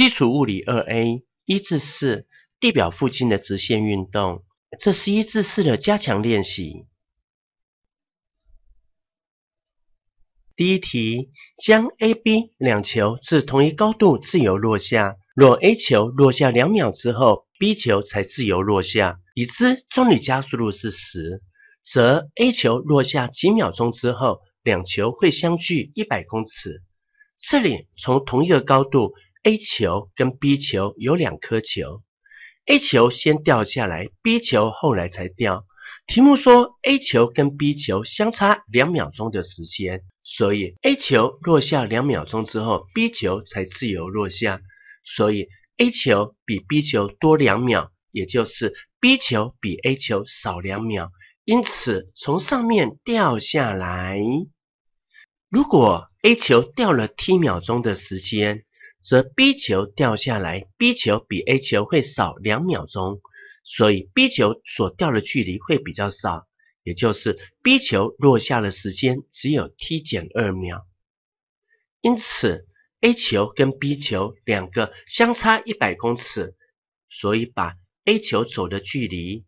基础物理二 A 一至四，地表附近的直线运动，这是一至四的加强练习。第一题，将 A、B 两球自同一高度自由落下，若 A 球落下两秒之后，B 球才自由落下，已知重力加速度是十，则 A 球落下几秒钟之后，两球会相距一百公尺？这里从同一个高度。A 球跟 B 球有两颗球，A 球先掉下来，B 球后来才掉。题目说 A 球跟 B 球相差两秒钟的时间，所以 A 球落下两秒钟之后，B 球才自由落下。所以 A 球比 B 球多两秒，也就是 B 球比 A 球少两秒。因此，从上面掉下来，如果 A 球掉了 t 秒钟的时间。则 B 球掉下来，B 球比 A 球会少两秒钟，所以 B 球所掉的距离会比较少，也就是 B 球落下的时间只有 t 减二秒。因此，A 球跟 B 球两个相差一百公尺，所以把 A 球走的距离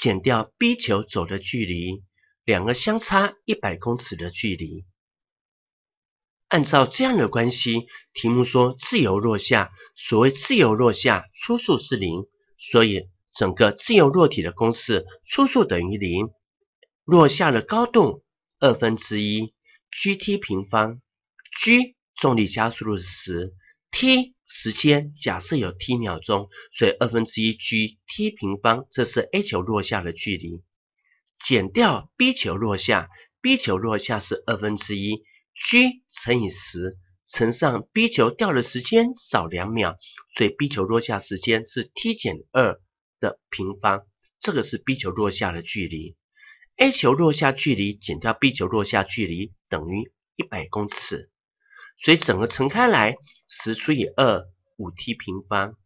减掉 B 球走的距离，两个相差一百公尺的距离。按照这样的关系，题目说自由落下，所谓自由落下初速是零，所以整个自由落体的公式初速等于零，落下的高度二分之一 g t 平方，g 重力加速度是十，t 时间假设有 t 秒钟，所以二分之一 g t 平方这是 a 球落下的距离，减掉 b 球落下，b 球落下是二分之一。g 乘以十乘上 b 球掉的时间少两秒，所以 b 球落下时间是 t 减二的平方，这个是 b 球落下的距离。a 球落下距离减掉 b 球落下距离等于一百公尺，所以整个乘开来，十除以二五 t 平方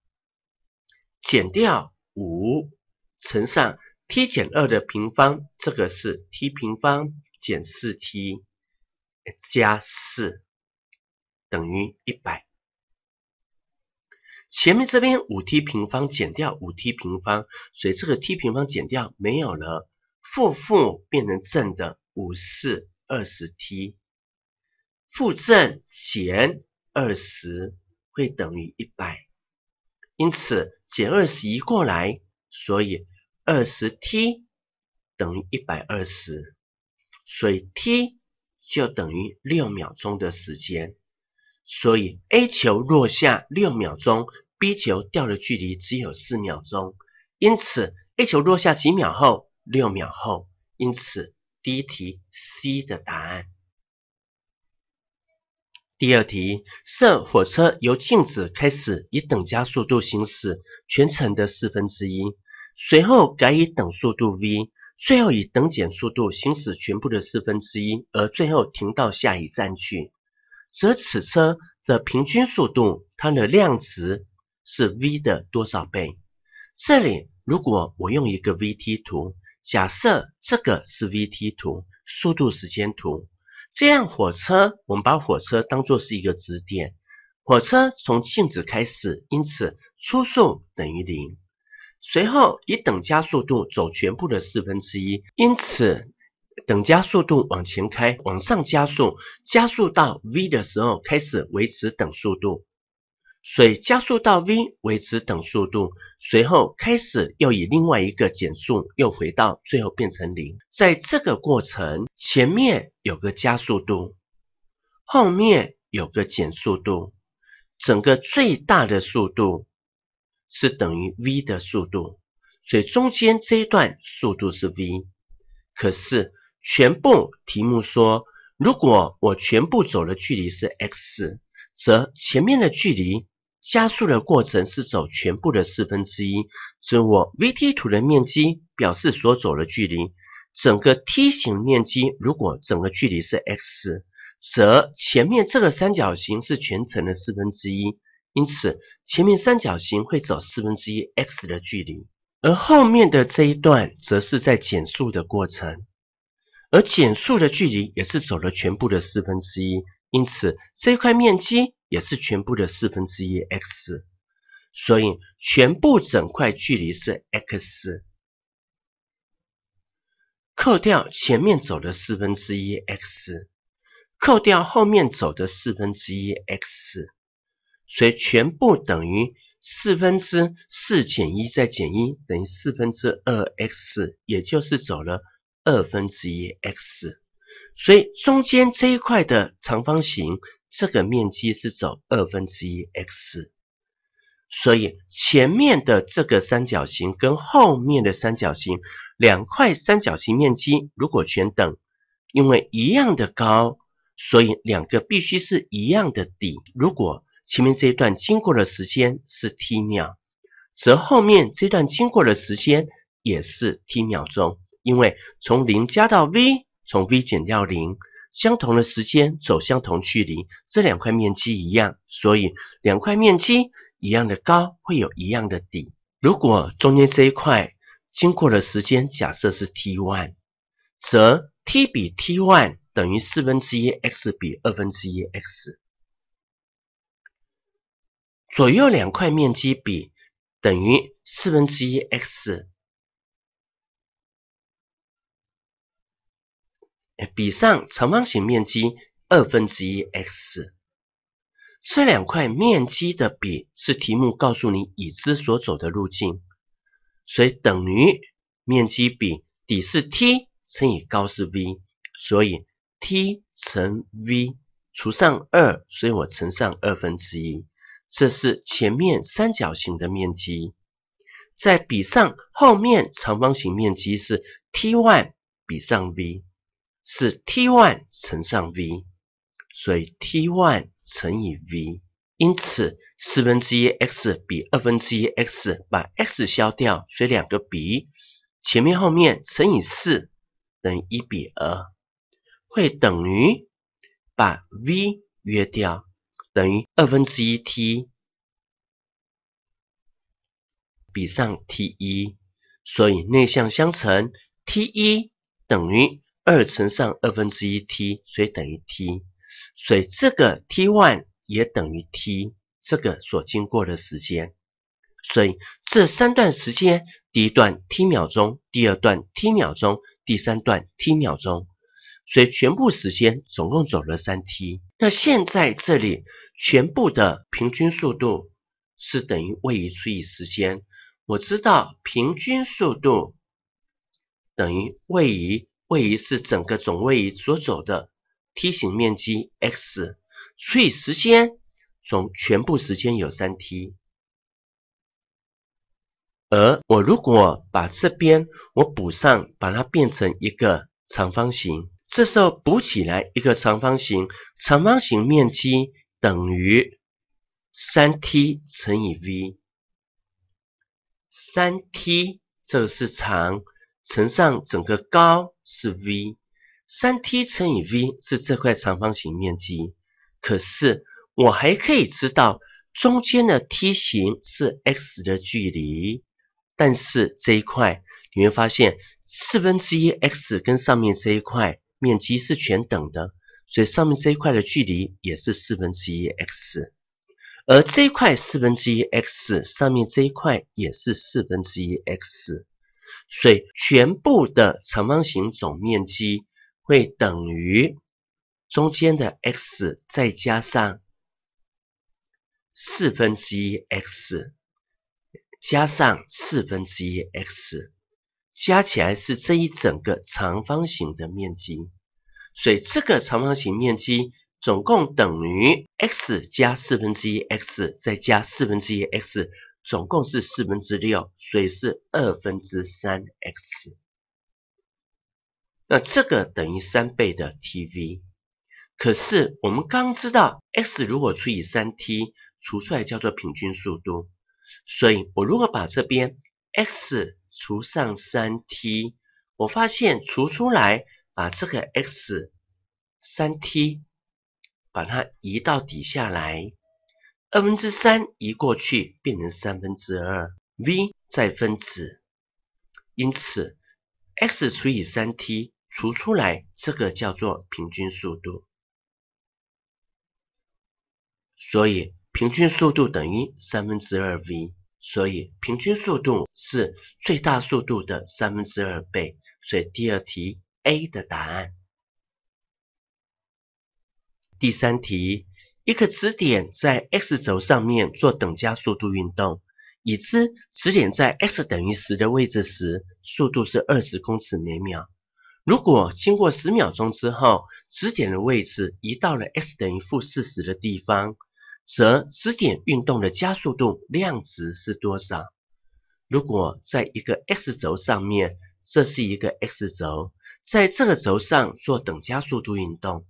减掉五乘上 t 减二的平方，这个是 t 平方减四 t。加四等于一百。前面这边五 t 平方减掉五 t 平方，所以这个 t 平方减掉没有了，负负变成正的五四二十 t，负正减二十会等于一百，因此减二十移过来，所以二十 t 等于一百二十，所以 t。就等于六秒钟的时间，所以 A 球落下六秒钟，B 球掉的距离只有四秒钟，因此 A 球落下几秒后，六秒后，因此第一题 C 的答案。第二题，设火车由静止开始以等加速度行驶全程的四分之一，随后改以等速度 v。最后以等减速度行驶全部的四分之一，而最后停到下一站去，则此车的平均速度，它的量值是 v 的多少倍？这里如果我用一个 v-t 图，假设这个是 v-t 图，速度时间图。这样火车，我们把火车当做是一个质点，火车从静止开始，因此初速等于零。随后以等加速度走全部的四分之一，因此等加速度往前开，往上加速，加速到 v 的时候开始维持等速度，水加速到 v 维持等速度，随后开始又以另外一个减速，又回到最后变成零。在这个过程前面有个加速度，后面有个减速度，整个最大的速度。是等于 v 的速度，所以中间这一段速度是 v。可是全部题目说，如果我全部走的距离是 x，则前面的距离加速的过程是走全部的四分之一，所以我 vt 图的面积表示所走的距离。整个梯形面积如果整个距离是 x，则前面这个三角形是全程的四分之一。因此，前面三角形会走四分之一 x 的距离，而后面的这一段则是在减速的过程，而减速的距离也是走了全部的四分之一，因此这块面积也是全部的四分之一 x，所以全部整块距离是 x，扣掉前面走的四分之一 x，扣掉后面走的四分之一 x。所以全部等于四分之四减一再减一等于四分之二 x，也就是走了二分之一 x。所以中间这一块的长方形，这个面积是走二分之一 x。所以前面的这个三角形跟后面的三角形，两块三角形面积如果全等，因为一样的高，所以两个必须是一样的底。如果前面这一段经过的时间是 t 秒，则后面这段经过的时间也是 t 秒钟，因为从零加到 v，从 v 减掉零，相同的时间走相同距离，这两块面积一样，所以两块面积一样的高会有一样的底。如果中间这一块经过的时间假设是 t1，则 t 比 t1 等于四分之一 x 比二分之一 x。左右两块面积比等于四分之一 x，比上长方形面积二分之一 x，这两块面积的比是题目告诉你已知所走的路径，所以等于面积比底是 t 乘以高是 v，所以 t 乘 v 除上二，所以我乘上二分之一。这是前面三角形的面积，在比上后面长方形面积是 t 1比上 v，是 t 1乘上 v，所以 t 1乘以 v，因此四分之一 x 比二分之一 x，把 x 消掉，所以两个比前面后面乘以四等于一比二，会等于把 v 约掉。等于二分之一 t 比上 t 一，所以内向相乘 t 一等于二乘上二分之一 t，所以等于 t，所以这个 t one 也等于 t，这个所经过的时间，所以这三段时间，第一段 t 秒钟，第二段 t 秒钟，第三段 t 秒钟，所以全部时间总共走了三 t，那现在这里。全部的平均速度是等于位移除以时间。我知道平均速度等于位移，位移是整个总位移所走的梯形面积 x 除以时间，总全部时间有三 t。而我如果把这边我补上，把它变成一个长方形，这时候补起来一个长方形，长方形面积。等于三 t 乘以 v，三 t 这个是长，乘上整个高是 v，三 t 乘以 v 是这块长方形面积。可是我还可以知道，中间的梯形是 x 的距离，但是这一块你会发现，四分之一 x 跟上面这一块面积是全等的。所以上面这一块的距离也是四分之一 x，而这一块四分之一 x，上面这一块也是四分之一 x，所以全部的长方形总面积会等于中间的 x 再加上四分之一 x 加上四分之一 x，加起来是这一整个长方形的面积。所以这个长方形面积总共等于 x 加四分之一 x 再加四分之一 x，总共是四分之六，所以是二分之三 x。那这个等于三倍的 tv。可是我们刚知道 x 如果除以三 t 除出来叫做平均速度，所以我如果把这边 x 除上三 t，我发现除出来。把这个 x 三 t 把它移到底下来，二分之三移过去变成三分之二 v 再分子，因此 x 除以三 t 除出来，这个叫做平均速度。所以平均速度等于三分之二 v，所以平均速度是最大速度的三分之二倍。所以第二题。A 的答案。第三题，一个磁点在 x 轴上面做等加速度运动，已知磁点在 x 等于十的位置时，速度是二十公尺每秒。如果经过十秒钟之后，磁点的位置移到了 x 等于负四十的地方，则磁点运动的加速度量值是多少？如果在一个 x 轴上面，这是一个 x 轴。在这个轴上做等加速度运动，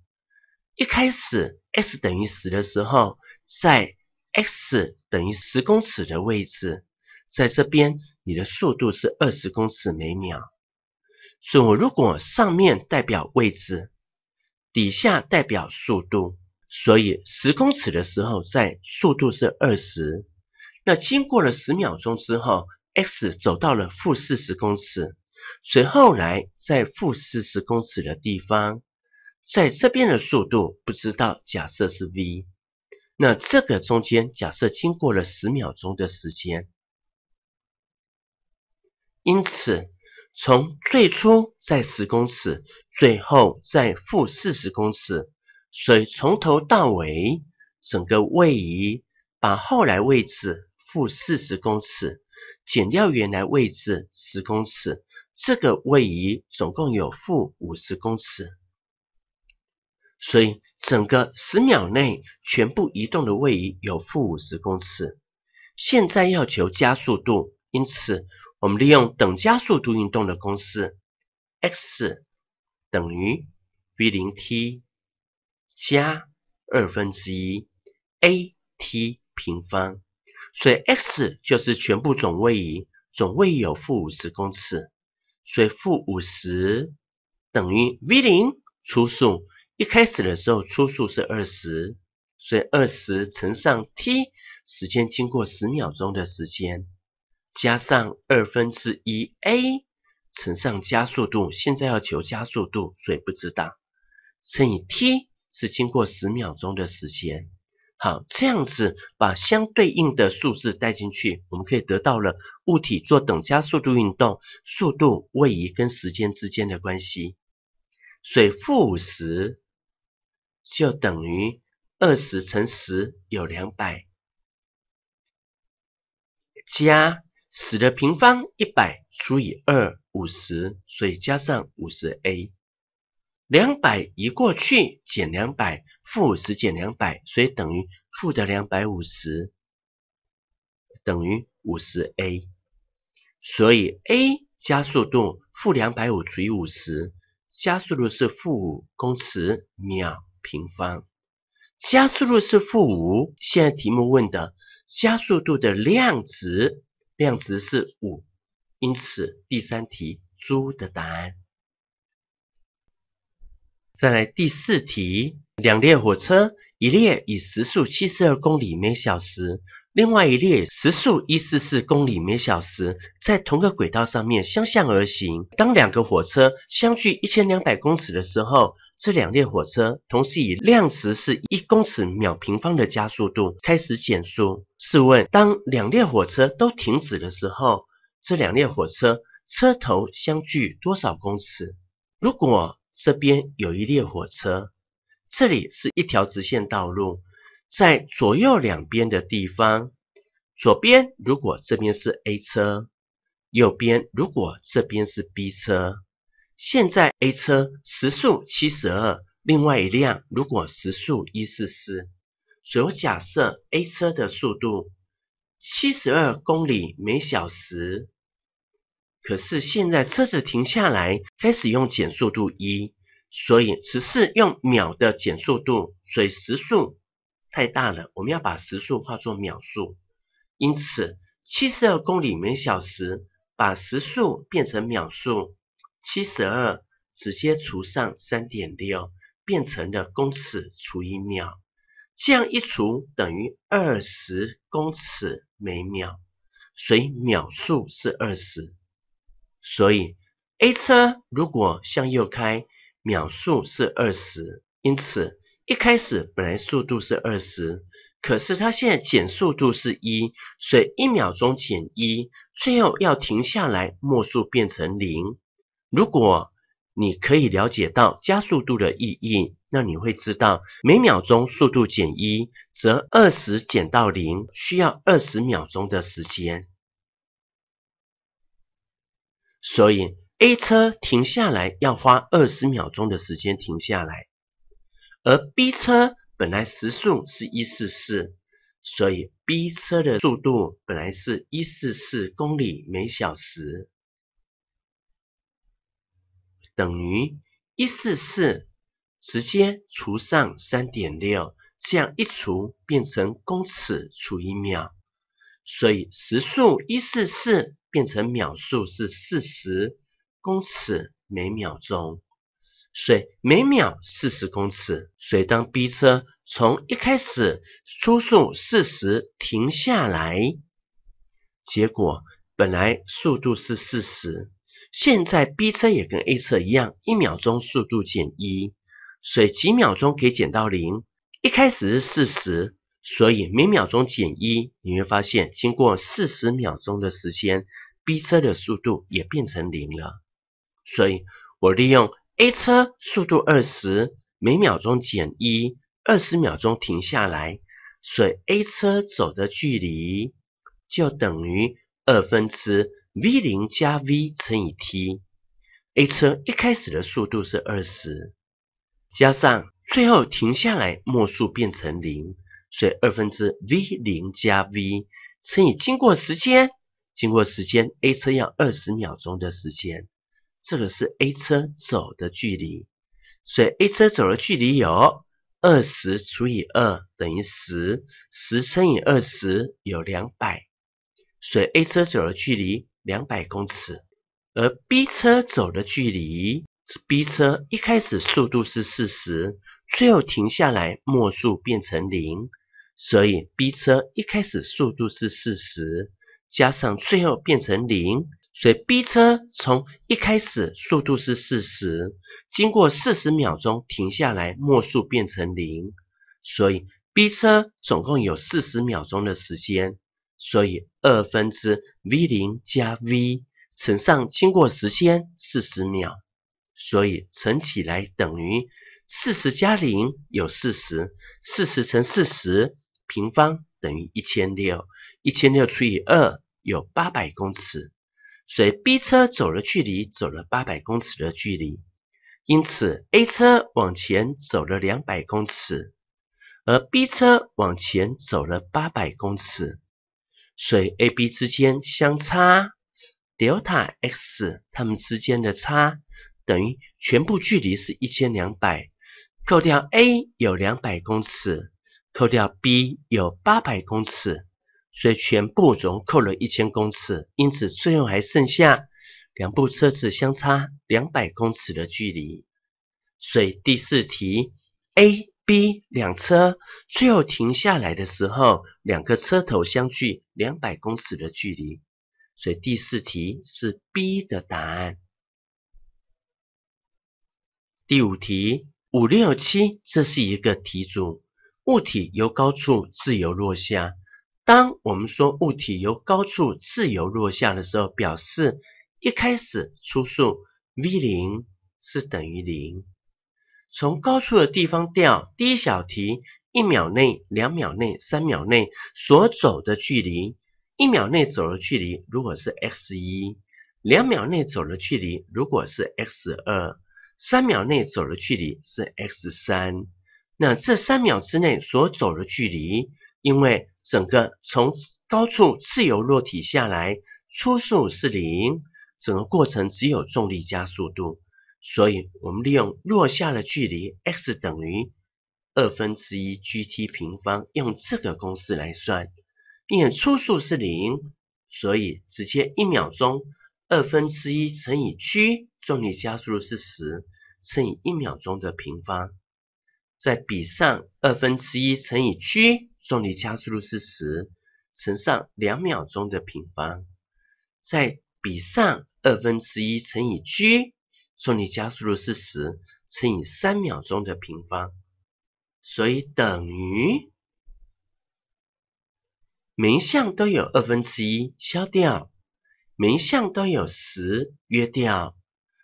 一开始 x 等于十的时候，在 x 等于十公尺的位置，在这边你的速度是二十公尺每秒。所以我如果上面代表位置，底下代表速度，所以十公尺的时候在速度是二十，那经过了十秒钟之后，x 走到了负四十公尺。以后来在负四十公尺的地方，在这边的速度不知道，假设是 v。那这个中间假设经过了十秒钟的时间，因此从最初在十公尺，最后在负四十公尺，所以从头到尾整个位移，把后来位置负四十公尺减掉原来位置十公尺。这个位移总共有负五十公尺，所以整个十秒内全部移动的位移有负五十公尺。现在要求加速度，因此我们利用等加速度运动的公式，x 等于 v 零 t 加二分之一 at 平方，所以 x 就是全部总位移，总位移有负五十公尺。所以负五十等于 v 零初速，一开始的时候初速是二十，所以二十乘上 t 时间经过十秒钟的时间，加上二分之一 a 乘上加速度，现在要求加速度，所以不知道乘以 t 是经过十秒钟的时间。好，这样子把相对应的数字带进去，我们可以得到了物体做等加速度运动速度、位移跟时间之间的关系。所以负五十就等于二十乘十有两百，加十的平方一百除以二五十，所以加上五十 a。两百移过去，减两百，负五十减两百，所以等于负的两百五十，等于五十 a，所以 a 加速度负两百五除以五十，加速度是负五公尺秒平方，加速度是负五。现在题目问的加速度的量值，量值是五，因此第三题猪的答案。再来第四题，两列火车，一列以时速七十二公里每小时，另外一列时速一四四公里每小时，在同个轨道上面相向而行。当两个火车相距一千两百公尺的时候，这两列火车同时以量时是一公尺秒平方的加速度开始减速。试问，当两列火车都停止的时候，这两列火车车头相距多少公尺？如果这边有一列火车，这里是一条直线道路，在左右两边的地方，左边如果这边是 A 车，右边如果这边是 B 车，现在 A 车时速七十二，另外一辆如果时速一四四，所以我假设 A 车的速度七十二公里每小时。可是现在车子停下来，开始用减速度一，所以只是用秒的减速度，所以时速太大了，我们要把时速化作秒速。因此，七十二公里每小时，把时速变成秒速，七十二直接除上三点六，变成了公尺除以秒，这样一除等于二十公尺每秒，所以秒速是二十。所以，A 车如果向右开，秒速是二十。因此，一开始本来速度是二十，可是它现在减速度是一，所以一秒钟减一，最后要停下来，末速变成零。如果你可以了解到加速度的意义，那你会知道，每秒钟速度减一，则二十减到零需要二十秒钟的时间。所以 A 车停下来要花二十秒钟的时间停下来，而 B 车本来时速是一四四，所以 B 车的速度本来是一四四公里每小时，等于一四四直接除上三点六，这样一除变成公尺除一秒，所以时速一四四。变成秒数是四十公尺每秒钟，水每秒四十公尺。所以当 B 车从一开始初速四十停下来，结果本来速度是四十，现在 B 车也跟 A 车一样，一秒钟速度减一，所以几秒钟可以减到零。一开始是四十。所以每秒钟减一，你会发现经过四十秒钟的时间，B 车的速度也变成零了。所以，我利用 A 车速度二十，每秒钟减一，二十秒钟停下来，所以 A 车走的距离就等于二分之 v 零加 v 乘以 t。A 车一开始的速度是二十，加上最后停下来，末速变成零。所以二分之 v 零加 v 乘以经过时间，经过时间 A 车要二十秒钟的时间，这个是 A 车走的距离。所以 A 车走的距离有二十除以二等于十，十乘以二十有两百。所以 A 车走的距离两百公尺，而 B 车走的距离，B 车一开始速度是四十，最后停下来，末速变成零。所以 B 车一开始速度是四十，加上最后变成零，所以 B 车从一开始速度是四十，经过四十秒钟停下来，末速变成零，所以 B 车总共有四十秒钟的时间，所以二分之 v 零加 v 乘上经过时间四十秒，所以乘起来等于四十加零有四十，四十乘四十。平方等于一千六，一千六除以二有八百公尺，所以 B 车走了距离走了八百公尺的距离，因此 A 车往前走了两百公尺，而 B 车往前走了八百公尺，所以 A、B 之间相差 delta x 它们之间的差等于全部距离是一千两百，扣掉 A 有两百公尺。扣掉 B 有八百公尺，所以全部总扣了一千公尺，因此最后还剩下两部车子相差两百公尺的距离。所以第四题 A、B 两车最后停下来的时候，两个车头相距两百公尺的距离。所以第四题是 B 的答案。第五题五六七这是一个题组。物体由高处自由落下。当我们说物体由高处自由落下的时候，表示一开始初速 v 零是等于零。从高处的地方掉。第一小题，一秒内、两秒内、三秒内所走的距离。一秒内走的距离如果是 x 一，两秒内走的距离如果是 x 二，三秒内走的距离是 x 三。那这三秒之内所走的距离，因为整个从高处自由落体下来，初速是零，整个过程只有重力加速度，所以我们利用落下的距离 x 等于二分之一 gt 平方，用这个公式来算，因为初速是零，所以直接一秒钟二分之一乘以 g 重力加速度是十乘以一秒钟的平方。再比上二分之一乘以 g，重力加速度是十乘上两秒钟的平方，再比上二分之一乘以 g，重力加速度是十乘以三秒钟的平方，所以等于，每一项都有二分之一消掉，每一项都有十约掉，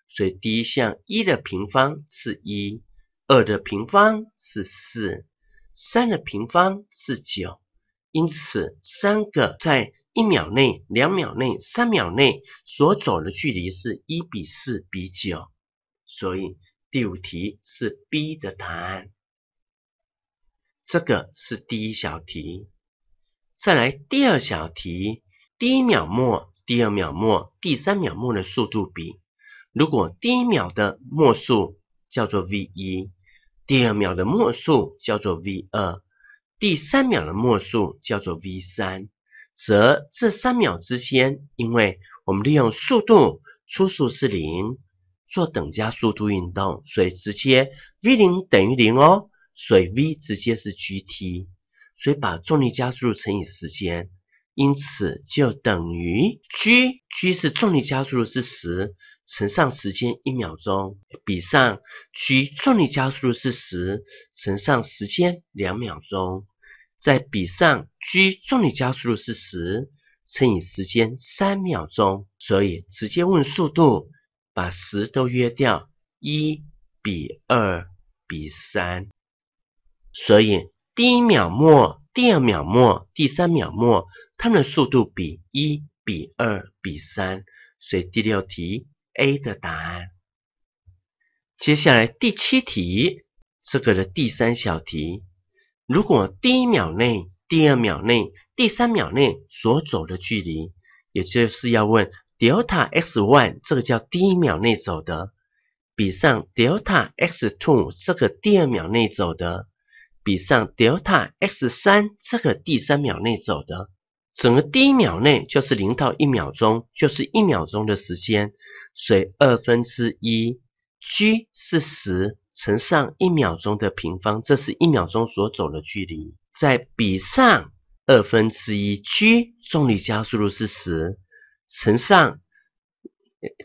所以第一项一的平方是一。二的平方是四，三的平方是九，因此三个在一秒内、两秒内、三秒内所走的距离是一比四比九，所以第五题是 B 的答案。这个是第一小题，再来第二小题，第一秒末、第二秒末、第三秒末的速度比，如果第一秒的末速叫做 v 一。第二秒的末速叫做 v 二，第三秒的末速叫做 v 三，则这三秒之间，因为我们利用速度初速是零，做等加速度运动，所以直接 v 零等于零哦，所以 v 直接是 g t，所以把重力加速度乘以时间，因此就等于 g，g 是重力加速度是十。乘上时间一秒钟，比上 g 重力加速度是十，乘上时间两秒钟，再比上 g 重力加速度是十乘以时间三秒钟，所以直接问速度，把十都约掉，一比二比三，所以第一秒末、第二秒末、第三秒末它们的速度比一比二比三，所以第六题。A 的答案。接下来第七题，这个的第三小题，如果第一秒内、第二秒内、第三秒内所走的距离，也就是要问 delta x one 这个叫第一秒内走的，比上 delta x two 这个第二秒内走的，比上 delta x 3这个第三秒内走的。整个第一秒内就是零到一秒钟，就是一秒钟的时间，所以二分之一 g 是十乘上一秒钟的平方，这是一秒钟所走的距离，在比上二分之一 g，重力加速度是十乘上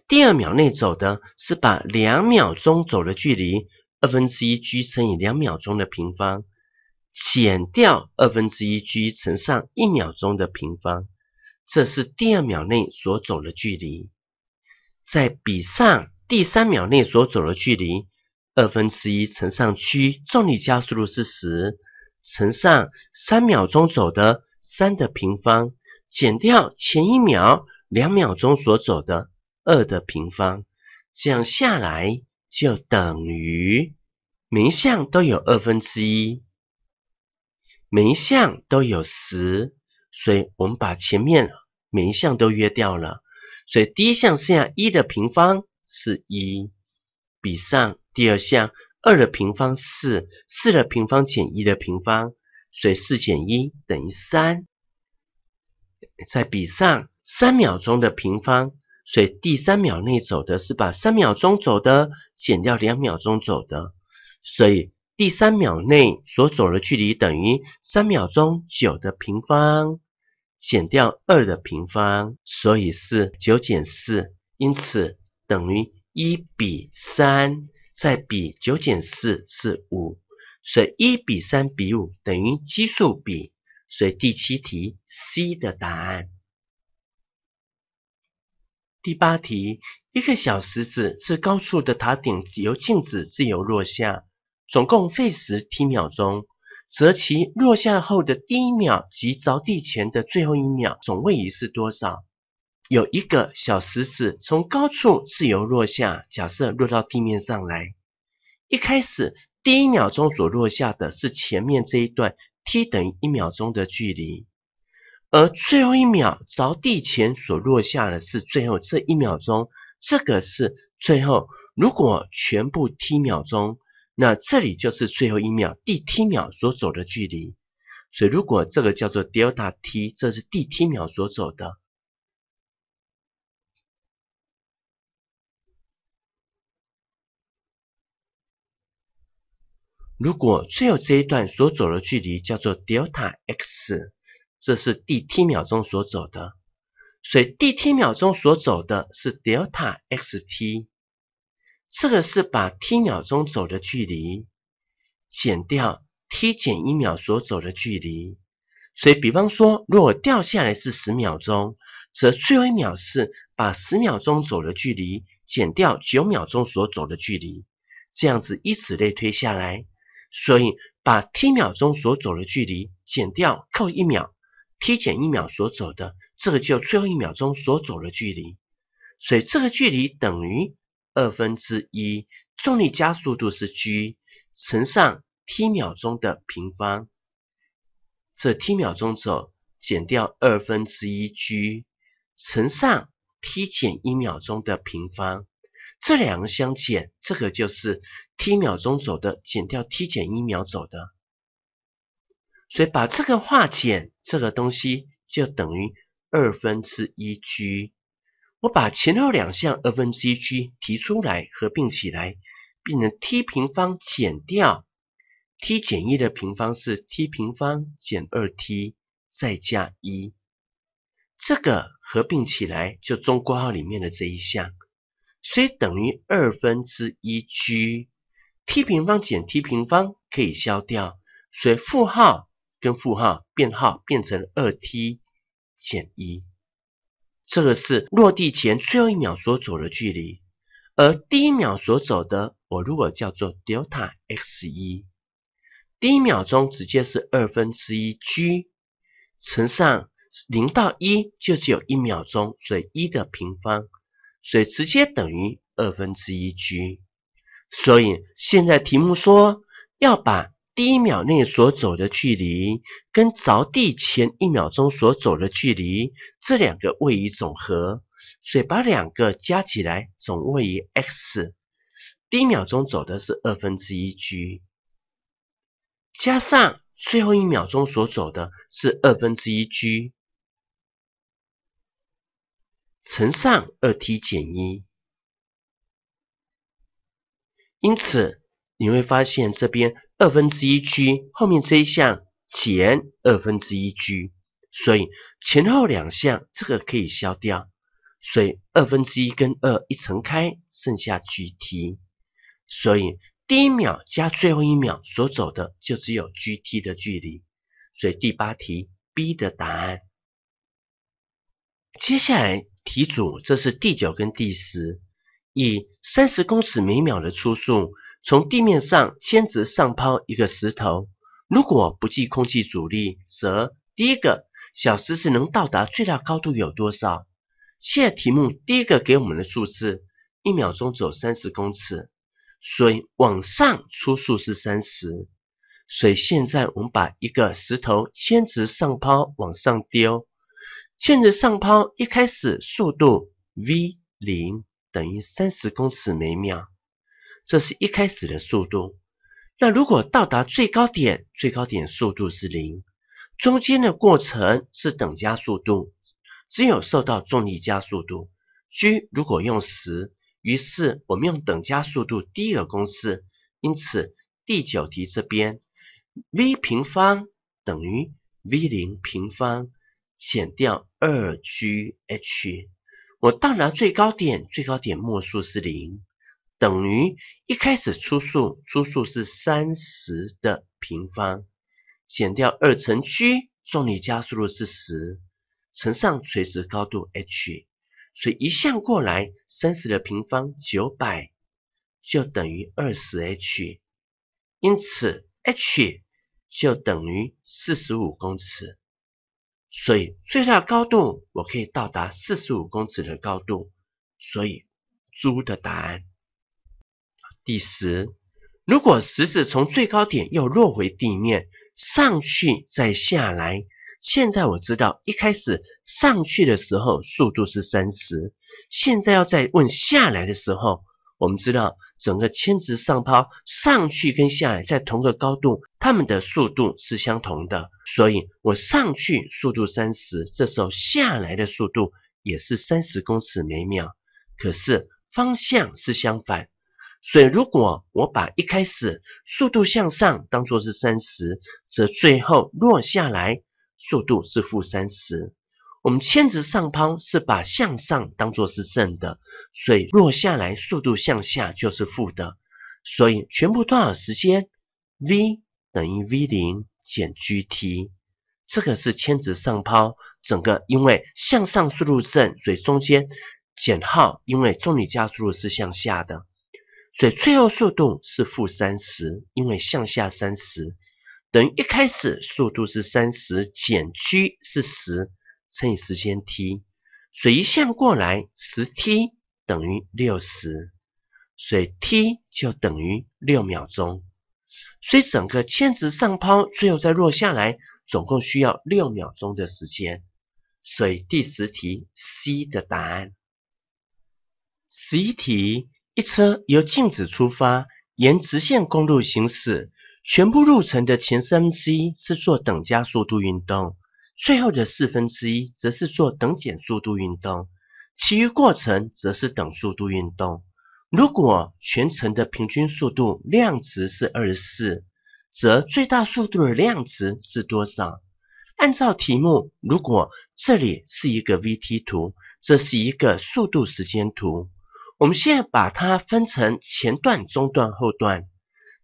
第二秒内走的是把两秒钟走的距离二分之一 g 乘以两秒钟的平方。减掉二分之一 g 乘上一秒钟的平方，这是第二秒内所走的距离。再比上第三秒内所走的距离，二分之一乘上 g 重力加速度是十，乘上三秒钟走的三的平方，减掉前一秒两秒钟所走的二的平方，这样下来就等于，一项都有二分之一。每一项都有十，所以我们把前面每一项都约掉了。所以第一项剩下一的平方是一，比上第二项二的平方是四的平方减一的平方，所以四减一等于三，再比上三秒钟的平方。所以第三秒内走的是把三秒钟走的减掉两秒钟走的，所以。第三秒内所走的距离等于三秒钟九的平方减掉二的平方，所以是九减四，因此等于一比三，再比九减四是五，所以一比三比五等于奇数比，所以第七题 C 的答案。第八题，一个小石子自高处的塔顶由静止自由落下。总共费时 t 秒钟，则其落下后的第一秒及着地前的最后一秒总位移是多少？有一个小石子从高处自由落下，假设落到地面上来。一开始第一秒钟所落下的是前面这一段 t 等于一秒钟的距离，而最后一秒着地前所落下的是最后这一秒钟。这个是最后，如果全部 t 秒钟。那这里就是最后一秒第 t 秒所走的距离，所以如果这个叫做 delta t，这是第 t 秒所走的。如果最后这一段所走的距离叫做 delta x，这是第 t 秒中所走的，所以第 t 秒中所走的是 delta x t。这个是把 t 秒钟走的距离减掉 t 减一秒所走的距离，所以比方说，如果掉下来是十秒钟，则最后一秒是把十秒钟走的距离减掉九秒钟所走的距离，这样子以此类推下来，所以把 t 秒钟所走的距离减掉扣一秒，t 减一秒所走的，这个就最后一秒钟所走的距离，所以这个距离等于。二分之一重力加速度是 g 乘上 t 秒钟的平方，这 t 秒钟走减掉二分之一 g 乘上 t 减一秒钟的平方，这两个相减，这个就是 t 秒钟走的减掉 t 减一秒走的，所以把这个化简，这个东西就等于二分之一 g。我把前后两项二分之一 g 提出来合并起来，变成 t 平方减掉 t 减一的平方是 t 平方减二 t 再加一，这个合并起来就中括号里面的这一项，所以等于二分之一 gt 平方减 t 平方可以消掉，所以负号跟负号变号变成二 t 减一。这个是落地前最后一秒所走的距离，而第一秒所走的，我如果叫做 delta x 一，第一秒钟直接是二分之一 g 乘上零到一就只有一秒钟，所以一的平方，所以直接等于二分之一 g。所以现在题目说要把。第一秒内所走的距离跟着地前一秒钟所走的距离这两个位移总和，所以把两个加起来总位移 x，第一秒钟走的是二分之一 g，加上最后一秒钟所走的是二分之一 g 乘上二 t 减一，因此你会发现这边。二分之一 g 后面这一项减二分之一 g，所以前后两项这个可以消掉，所以二分之一跟二一乘开剩下 gt，所以第一秒加最后一秒所走的就只有 gt 的距离，所以第八题 B 的答案。接下来题组这是第九跟第十，以三十公尺每秒的初速。从地面上铅直上抛一个石头，如果不计空气阻力，则第一个小石是能到达最大高度有多少？现在题目第一个给我们的数字，一秒钟走三十公尺，所以往上初速是三十。所以现在我们把一个石头牵直上抛，往上丢。牵直上抛一开始速度 v 零等于三十公尺每秒。这是一开始的速度。那如果到达最高点，最高点速度是零。中间的过程是等加速度，只有受到重力加速度 g。如果用十，于是我们用等加速度第一个公式。因此第九题这边 v 平方等于 v 零平方减掉二 gh。我到达最高点，最高点末速是零。等于一开始初速，初速是三十的平方，减掉二乘 g，重力加速度是十，乘上垂直高度 h，所以移项过来，三十的平方九百，就等于二十 h，因此 h 就等于四十五公尺，所以最大高度我可以到达四十五公尺的高度，所以猪的答案。第十，如果石子从最高点又落回地面，上去再下来。现在我知道一开始上去的时候速度是三十，现在要再问下来的时候，我们知道整个千直上抛上去跟下来在同个高度，它们的速度是相同的。所以我上去速度三十，这时候下来的速度也是三十公尺每秒，可是方向是相反。所以，如果我把一开始速度向上当做是三十，则最后落下来速度是负三十。我们牵直上抛是把向上当做是正的，所以落下来速度向下就是负的。所以，全部多少时间？v 等于 v 零减 g t。这个是牵直上抛，整个因为向上速度正，所以中间减号，因为重力加速度是向下的。所以最后速度是负三十，因为向下三十，等于一开始速度是三十减 g 是十乘以时间 t，所以一项过来十 t 等于六十，所以 t 就等于六秒钟，所以整个铅直上抛最后再落下来，总共需要六秒钟的时间，所以第十题 C 的答案，十一题。一车由静止出发，沿直线公路行驶，全部路程的前三分之一是做等加速度运动，最后的四分之一则是做等减速度运动，其余过程则是等速度运动。如果全程的平均速度量值是二十四，则最大速度的量值是多少？按照题目，如果这里是一个 vt 图，这是一个速度时间图。我们现在把它分成前段、中段、后段。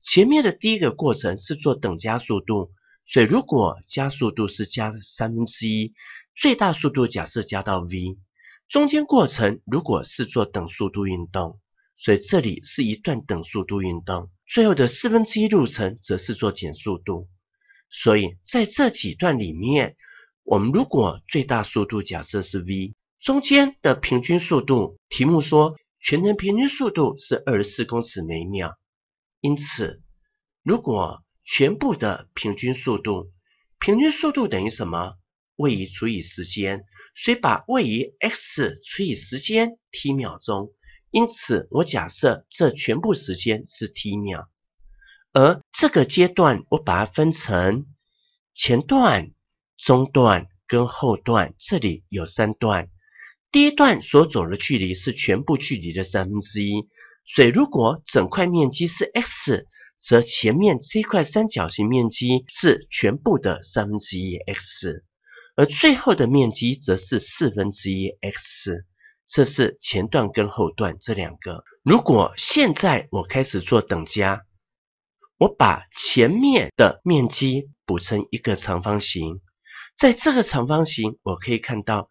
前面的第一个过程是做等加速度，所以如果加速度是加三分之一，最大速度假设加到 v。中间过程如果是做等速度运动，所以这里是一段等速度运动。最后的四分之一路程则是做减速度。所以在这几段里面，我们如果最大速度假设是 v，中间的平均速度，题目说。全程平均速度是二十四公尺每秒，因此如果全部的平均速度，平均速度等于什么？位移除以时间，所以把位移 x 除以时间 t 秒钟。因此我假设这全部时间是 t 秒，而这个阶段我把它分成前段、中段跟后段，这里有三段。第一段所走的距离是全部距离的三分之一，所以如果整块面积是 x，则前面这块三角形面积是全部的三分之一 x，而最后的面积则是四分之一 x。这是前段跟后段这两个。如果现在我开始做等价，我把前面的面积补成一个长方形，在这个长方形我可以看到。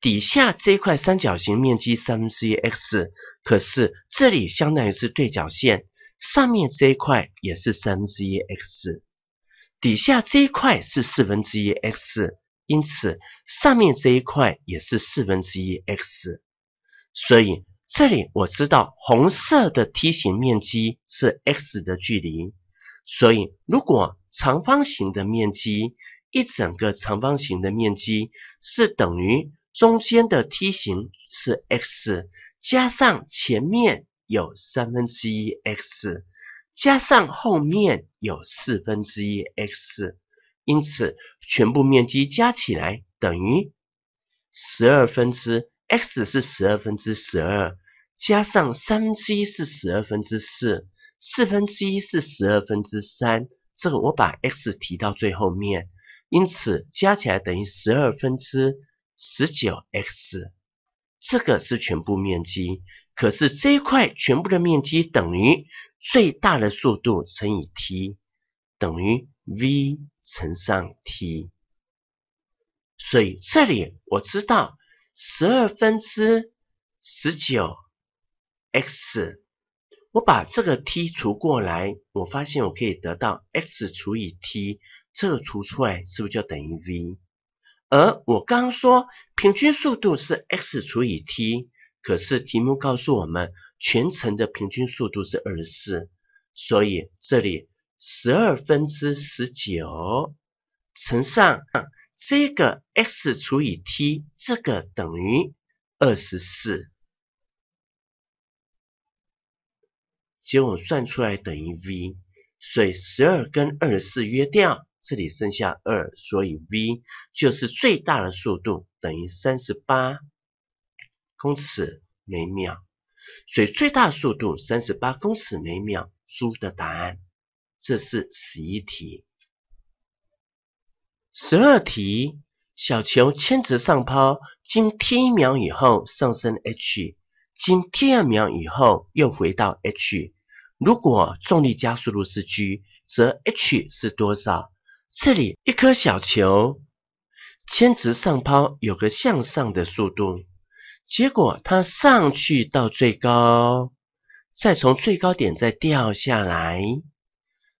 底下这一块三角形面积三分之一 x，可是这里相当于是对角线，上面这一块也是三分之一 x，底下这一块是四分之一 x，因此上面这一块也是四分之一 x，所以这里我知道红色的梯形面积是 x 的距离，所以如果长方形的面积，一整个长方形的面积是等于。中间的梯形是 x，加上前面有三分之一 x，加上后面有四分之一 x，因此全部面积加起来等于十二分之 x 是十二分之十二，加上三分之一是十二分之四，四分之一是十二分之三，这个我把 x 提到最后面，因此加起来等于十二分之。十九 x，这个是全部面积。可是这一块全部的面积等于最大的速度乘以 t，等于 v 乘上 t。所以这里我知道十二分之十九 x，我把这个 t 除过来，我发现我可以得到 x 除以 t，这个除出来是不是就等于 v？而我刚说平均速度是 x 除以 t，可是题目告诉我们全程的平均速度是二十四，所以这里十二分之十九乘上这个 x 除以 t，这个等于二十四，结果算出来等于 v，所以十二跟二十四约掉。这里剩下二，所以 v 就是最大的速度，等于三十八公尺每秒。所以最大速度三十八公尺每秒。猪的答案，这是十一题。十二题，小球牵直上抛，经 t 秒以后上升 h，经 t 二秒以后又回到 h。如果重力加速度是 g，则 h 是多少？这里一颗小球，垂直上抛，有个向上的速度，结果它上去到最高，再从最高点再掉下来。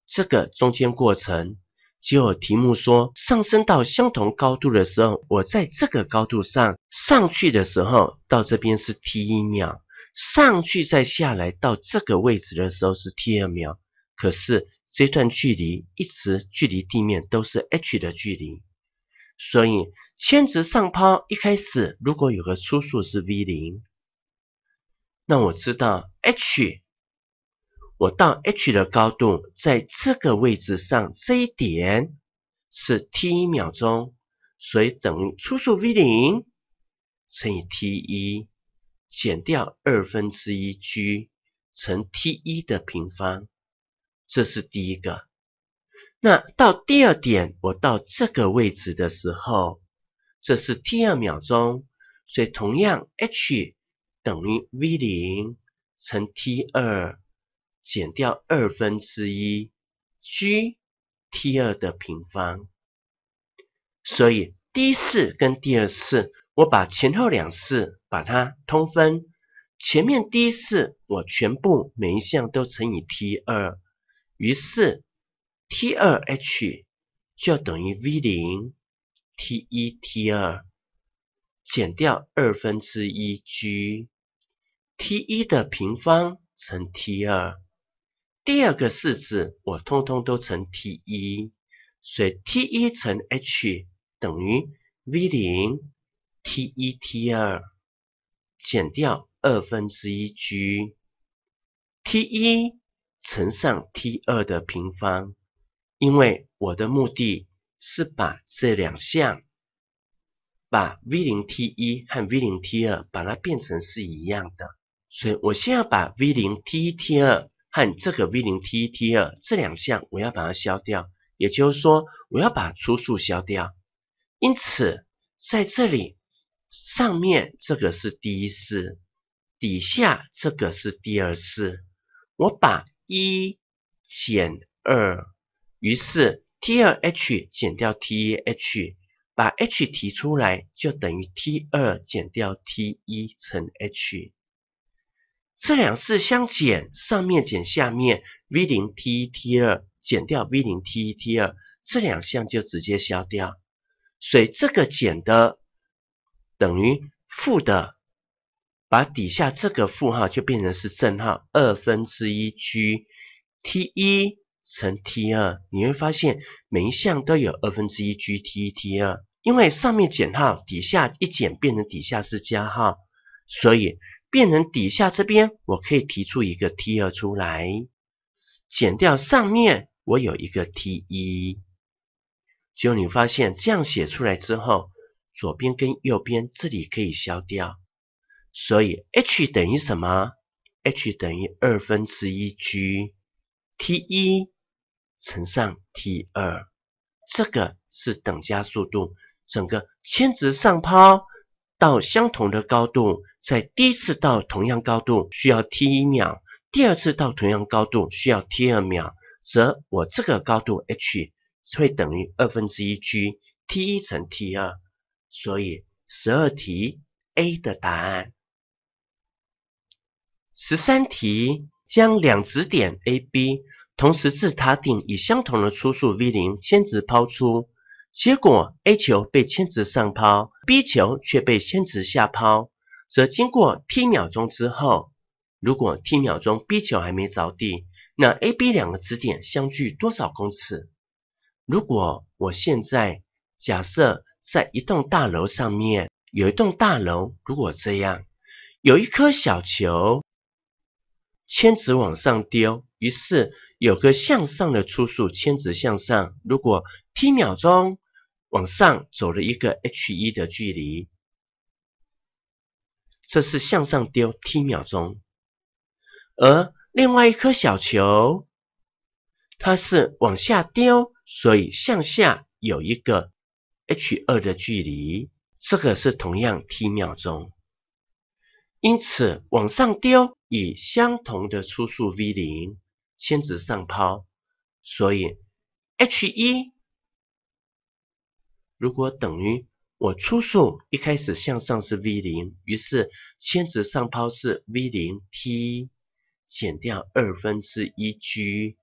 这个中间过程，就有题目说上升到相同高度的时候，我在这个高度上上去的时候，到这边是 t 一秒，上去再下来到这个位置的时候是 t 二秒，可是。这段距离一直距离地面都是 h 的距离，所以牵直上抛一开始如果有个初速是 v 零，那我知道 h，我到 h 的高度在这个位置上这一点是 t 一秒钟，所以等于初速 v 零乘以 t 一减掉二分之一 g 乘 t 一的平方。这是第一个，那到第二点，我到这个位置的时候，这是第二秒钟，所以同样 h 等于 v 零乘 t 二减掉二分之一 g t 二的平方。所以第一次跟第二次，我把前后两次把它通分，前面第一次我全部每一项都乘以 t 二。于是，t 二 h 就等于 v 零 t 一 t 二减掉二分之一 gt 一的平方乘 t 二。第二个式子我通通都乘 t 一，所以 t 一乘 h 等于 v 零 t 一 t 二减掉二分之一 gt 一。乘上 t 二的平方，因为我的目的是把这两项，把 v 零 t 一和 v 零 t 二把它变成是一样的，所以我先要把 v 零 t 一 t 二和这个 v 零 t 一 t 二这两项我要把它消掉，也就是说我要把初数消掉，因此在这里上面这个是第一次，底下这个是第二次，我把。一减二，于是 t 二 h 减掉 t 一 h，把 h 提出来就等于 t 二减掉 t 一乘 h。这两式相减，上面减下面，v 零 t 一 t 二减掉 v 零 t 一 t 二，这两项就直接消掉，所以这个减的等于负的。把底下这个负号就变成是正号，二分之一 g t 一乘 t 二，你会发现每一项都有二分之一 g t 一 t 二，因为上面减号底下一减变成底下是加号，所以变成底下这边我可以提出一个 t 二出来，减掉上面我有一个 t 一，就你发现这样写出来之后，左边跟右边这里可以消掉。所以 h 等于什么？h 等于二分之一 g t 一乘上 t 二，这个是等加速度。整个铅直上抛到相同的高度，在第一次到同样高度需要 t 一秒，第二次到同样高度需要 t 二秒，则我这个高度 h 会等于二分之一 g t 一乘 t 二。所以十二题 A 的答案。十三题：将两质点 A、B 同时自塔顶以相同的初速 v 零铅直抛出，结果 A 球被牵直上抛，B 球却被牵直下抛，则经过 t 秒钟之后，如果 t 秒钟 B 球还没着地，那 A、B 两个质点相距多少公尺？如果我现在假设在一栋大楼上面有一栋大楼，如果这样有一颗小球。铅直往上丢，于是有个向上的初速，铅直向上。如果 t 秒钟往上走了一个 h 一的距离，这是向上丢 t 秒钟。而另外一颗小球，它是往下丢，所以向下有一个 h 二的距离，这个是同样 t 秒钟。因此，往上丢以相同的初速 v 零，铅直上抛，所以 h 一如果等于我初速一开始向上是 v 零，于是铅直上抛是 v 零 t 减掉二分之一 g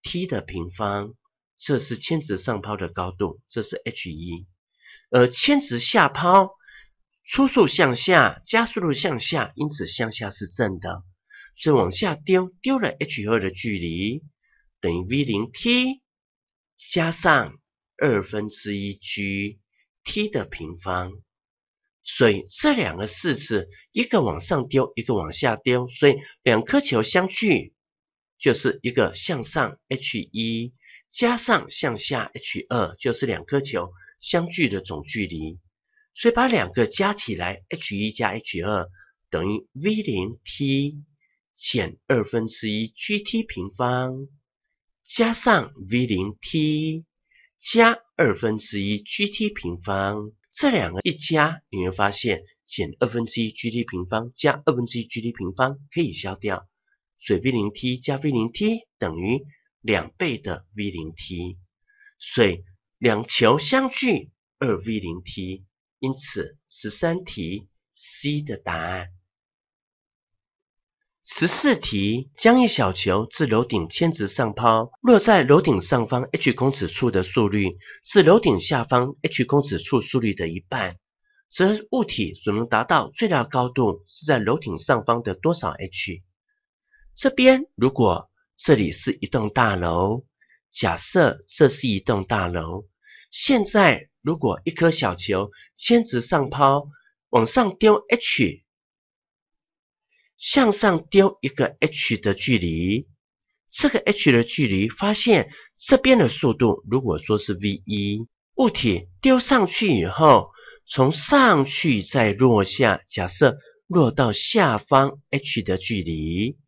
t 的平方，这是铅直上抛的高度，这是 h 一，而铅直下抛。初速向下，加速度向下，因此向下是正的，所以往下丢，丢了 h2 的距离等于 v0 t 加上二分之一 g t 的平方。所以这两个式子，一个往上丢，一个往下丢，所以两颗球相距就是一个向上 h1 加上向下 h2，就是两颗球相距的总距离。所以把两个加起来，h 一加 h 二等于 v 零 t 减二分之一 gt 平方加上 v 零 t 加二分之一 gt 平方，这两个一加，你会发现减二分之一 gt 平方加二分之一 gt 平方可以消掉，所以 v 零 t 加 v 零 t 等于两倍的 v 零 t，所以两球相距二 v 零 t。因此，十三题 C 的答案。十四题，将一小球自楼顶牵直上抛，落在楼顶上方 h 公尺处的速率是楼顶下方 h 公尺处速率的一半，则物体所能达到最大高度是在楼顶上方的多少 h？这边如果这里是一栋大楼，假设这是一栋大楼，现在。如果一颗小球先直上抛，往上丢 h，向上丢一个 h 的距离，这个 h 的距离，发现这边的速度如果说是 v 一，物体丢上去以后，从上去再落下，假设落到下方 h 的距离。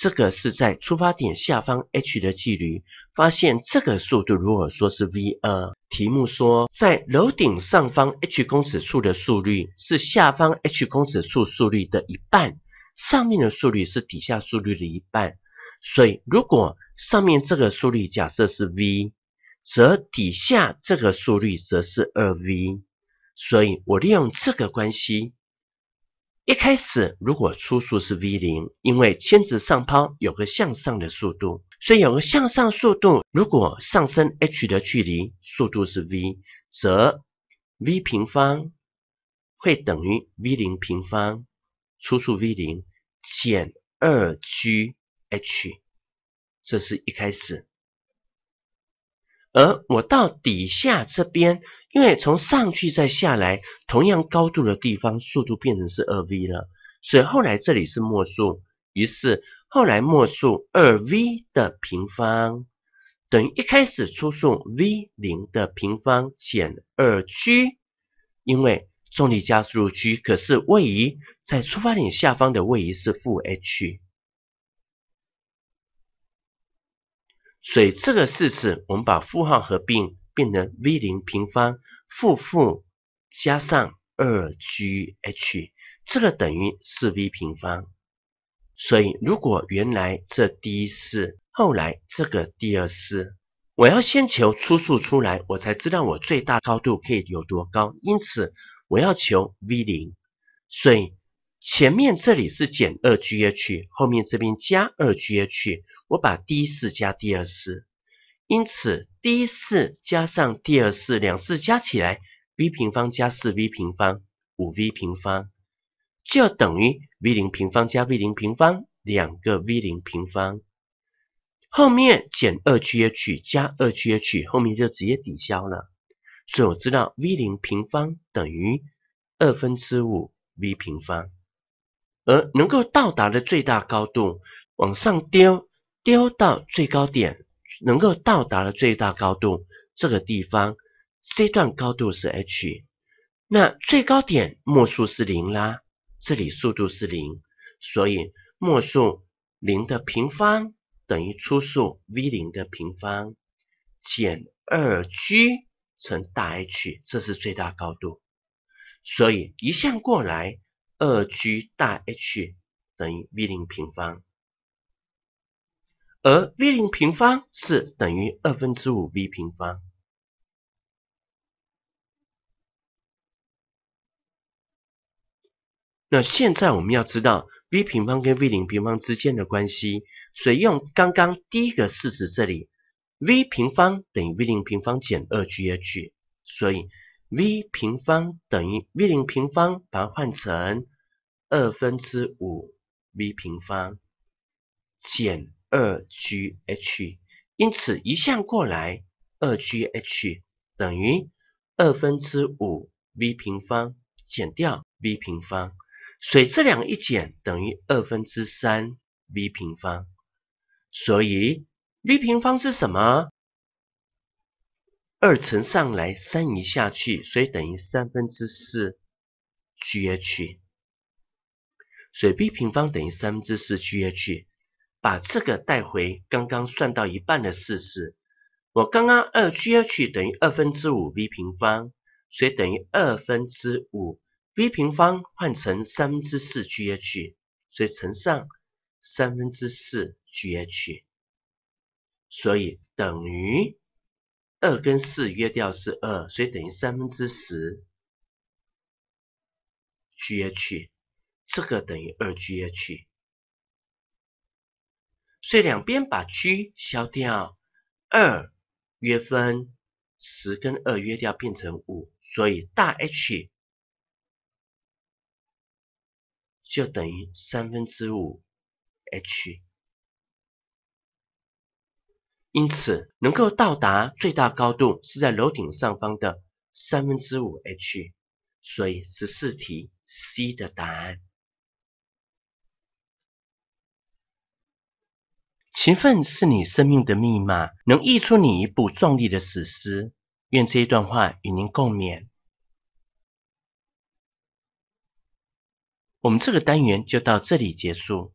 这个是在出发点下方 h 的距离，发现这个速度如果说是 v2。题目说在楼顶上方 h 公尺处的速率是下方 h 公尺处速率的一半，上面的速率是底下速率的一半。所以如果上面这个速率假设是 v，则底下这个速率则是二 v。所以我利用这个关系。一开始，如果初速是 v 零，因为牵子上抛有个向上的速度，所以有个向上速度。如果上升 h 的距离，速度是 v，则 v 平方会等于 v 零平方，初速 v 零减二 gh。这是一开始。而我到底下这边，因为从上去再下来，同样高度的地方，速度变成是二 v 了，所以后来这里是末速，于是后来末速二 v 的平方，等于一开始初速 v 零的平方减二 g，因为重力加速度 g 可是位移在出发点下方的位移是负 h。所以这个式子，我们把负号合并，变成 v 零平方负负加上二 gh，这个等于四 v 平方。所以如果原来这第一式，后来这个第二式，我要先求初数出来，我才知道我最大高度可以有多高。因此我要求 v 零，所以。前面这里是减二 gh，后面这边加二 gh。我把第一次加第二次，因此第一次加上第二次两次加起来，v 平方加四 v 平方，五 v 平方，就等于 v 零平方加 v 零平方，两个 v 零平方。后面减二 gh 加二 gh，后面就直接抵消了。所以我知道 v 零平方等于二分之五 v 平方。而能够到达的最大高度，往上丢，丢到最高点，能够到达的最大高度，这个地方，C 段高度是 h，那最高点末速是零啦，这里速度是零，所以末速零的平方等于初速 v 零的平方减二 g 乘大 h，这是最大高度，所以一项过来。二 g 大 h 等于 v 零平方，而 v 零平方是等于二分之五 v 平方。那现在我们要知道 v 平方跟 v 零平方之间的关系，所以用刚刚第一个式子，这里 v 平方等于 v 零平方减二 g h，所以。v 平方等于 v 零平方，把它换成二分之五 v 平方减二 gh，因此移项过来，二 gh 等于二分之五 v 平方减掉 v 平方，所以这两个一减等于二分之三 v 平方，所以 v 平方是什么？二乘上来，三移下去，所以等于三分之四 gh。所以 b 平方等于三分之四 gh。把这个带回刚刚算到一半的式子，我刚刚二 gh 等于二分之五 v 平方，所以等于二分之五 v 平方换成三分之四 gh，所以乘上三分之四 gh，所以等于。二跟四约掉是二，所以等于三分之十 gH，这个等于二 gH，所以两边把 g 消掉，二约分，十跟二约掉变成五，所以大 H 就等于三分之五 h。因此，能够到达最大高度是在楼顶上方的三分之五 h，所以十四题 C 的答案。勤奋是你生命的密码，能译出你一部壮丽的史诗。愿这一段话与您共勉。我们这个单元就到这里结束。